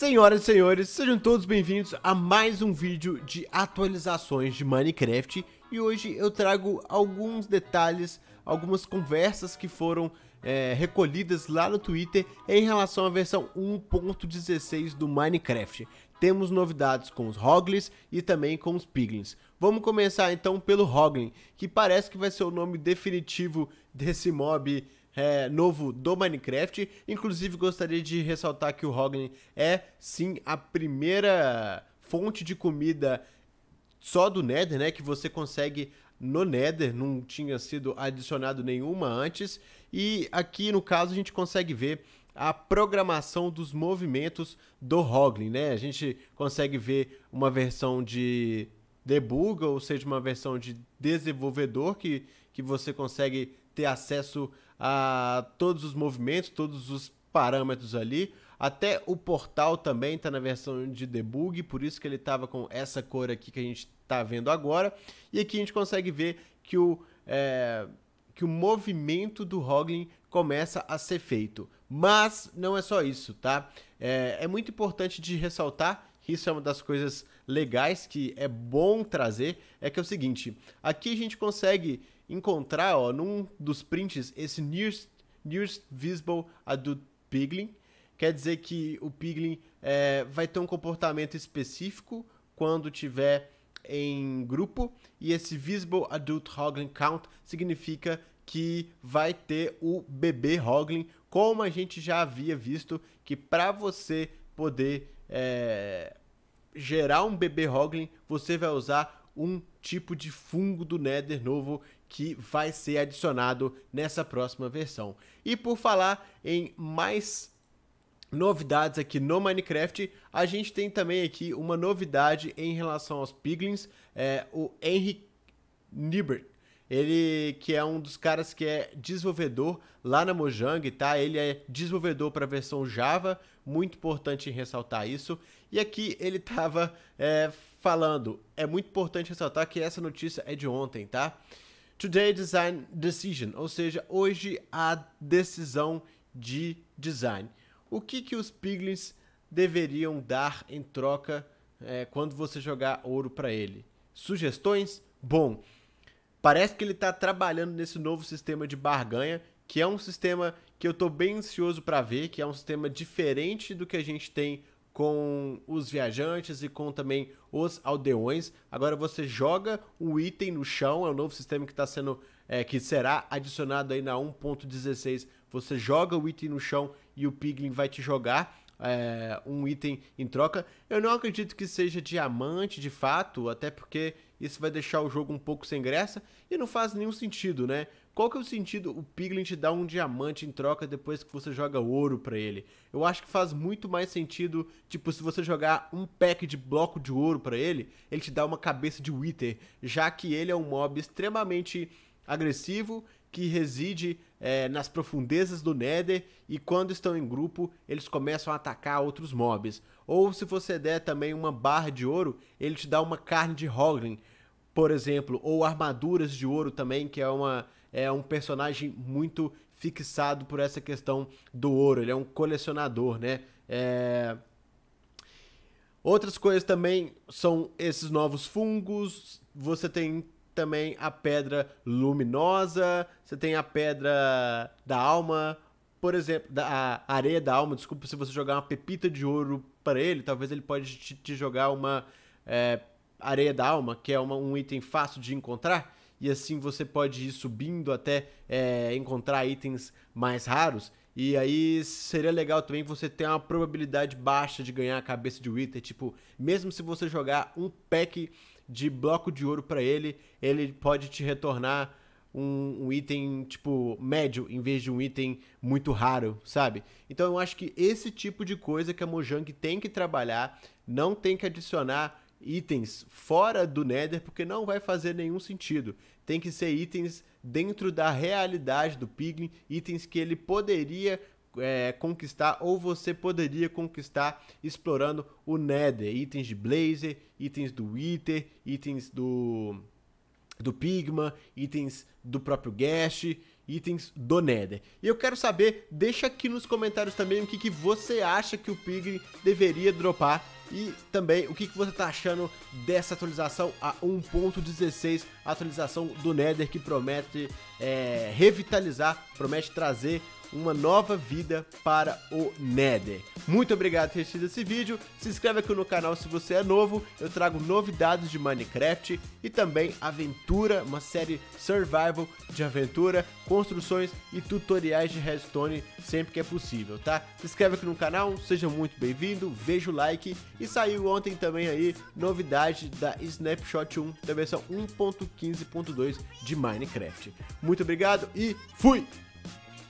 Senhoras e senhores, sejam todos bem-vindos a mais um vídeo de atualizações de Minecraft e hoje eu trago alguns detalhes, algumas conversas que foram é, recolhidas lá no Twitter em relação à versão 1.16 do Minecraft. Temos novidades com os Hoglins e também com os Piglins. Vamos começar então pelo Hoglin, que parece que vai ser o nome definitivo desse mob é, novo do Minecraft. Inclusive, gostaria de ressaltar que o Hoglin é sim a primeira fonte de comida só do Nether, né? Que você consegue no Nether, não tinha sido adicionado nenhuma antes. E aqui no caso a gente consegue ver a programação dos movimentos do Hoglin, né? A gente consegue ver uma versão de debug, ou seja, uma versão de desenvolvedor que que você consegue ter acesso a todos os movimentos, todos os parâmetros ali. Até o portal também está na versão de debug, por isso que ele estava com essa cor aqui que a gente está vendo agora. E aqui a gente consegue ver que o, é, que o movimento do Hoglin começa a ser feito. Mas não é só isso, tá? É, é muito importante de ressaltar, isso é uma das coisas legais que é bom trazer, é que é o seguinte, aqui a gente consegue encontrar, ó, num dos prints, esse nearest, nearest visible adult piglin. Quer dizer que o piglin é, vai ter um comportamento específico quando tiver em grupo. E esse visible adult hoglin count significa que vai ter o bebê hoglin, como a gente já havia visto que para você poder é, gerar um bebê hoglin, você vai usar um tipo de fungo do Nether novo que vai ser adicionado nessa próxima versão. E por falar em mais novidades aqui no Minecraft, a gente tem também aqui uma novidade em relação aos piglins, é, o Henry Nibert. Ele que é um dos caras que é desenvolvedor lá na Mojang, tá? Ele é desenvolvedor para a versão Java, muito importante ressaltar isso. E aqui ele estava é, falando, é muito importante ressaltar que essa notícia é de ontem, tá? Today é Design Decision, ou seja, hoje a decisão de design. O que, que os piglins deveriam dar em troca é, quando você jogar ouro para ele? Sugestões? Bom, parece que ele está trabalhando nesse novo sistema de barganha, que é um sistema que eu estou bem ansioso para ver, que é um sistema diferente do que a gente tem com os viajantes e com também os aldeões. Agora você joga o item no chão, é o novo sistema que está sendo é, que será adicionado aí na 1.16. Você joga o item no chão e o Piglin vai te jogar é, um item em troca. Eu não acredito que seja diamante de fato, até porque isso vai deixar o jogo um pouco sem graça e não faz nenhum sentido, né? Qual que é o sentido o Piglin te dar um diamante em troca depois que você joga ouro para ele? Eu acho que faz muito mais sentido, tipo, se você jogar um pack de bloco de ouro para ele, ele te dá uma cabeça de Wither, já que ele é um mob extremamente agressivo que reside é, nas profundezas do Nether e quando estão em grupo eles começam a atacar outros mobs. Ou se você der também uma barra de ouro, ele te dá uma carne de Hoglin, por exemplo, ou armaduras de ouro também, que é, uma, é um personagem muito fixado por essa questão do ouro, ele é um colecionador, né? É... Outras coisas também são esses novos fungos, você tem também a pedra luminosa, você tem a pedra da alma, por exemplo, da, a areia da alma, desculpa, se você jogar uma pepita de ouro para ele, talvez ele pode te, te jogar uma é, areia da alma, que é uma, um item fácil de encontrar, e assim você pode ir subindo até é, encontrar itens mais raros. E aí seria legal também você ter uma probabilidade baixa de ganhar a cabeça de Wither. Tipo, mesmo se você jogar um pack de bloco de ouro para ele, ele pode te retornar um, um, item, tipo, médio, em vez de um item muito raro, sabe? Então eu acho que esse tipo de coisa que a Mojang tem que trabalhar, não tem que adicionar itens fora do Nether, porque não vai fazer nenhum sentido. Tem que ser itens dentro da realidade do Piglin, itens que ele poderia é, conquistar ou você poderia conquistar explorando o Nether. Itens de Blazer, itens do Wither, itens do do Pigma, itens do próprio Gash, itens do Nether. E eu quero saber, deixa aqui nos comentários também o que, que você acha que o Piglin deveria dropar e também o que, que você está achando dessa atualização a 1.16, atualização do Nether que promete é, revitalizar, promete trazer uma nova vida para o Nether. Muito obrigado por ter assistido esse vídeo, se inscreve aqui no canal se você é novo, eu trago novidades de Minecraft e também aventura, uma série survival de aventura, construções e tutoriais de redstone sempre que é possível, tá? Se inscreve aqui no canal, seja muito bem-vindo, veja o like e saiu ontem também aí novidade da Snapshot 1 da versão 1.15.2 de Minecraft. Muito obrigado e fui!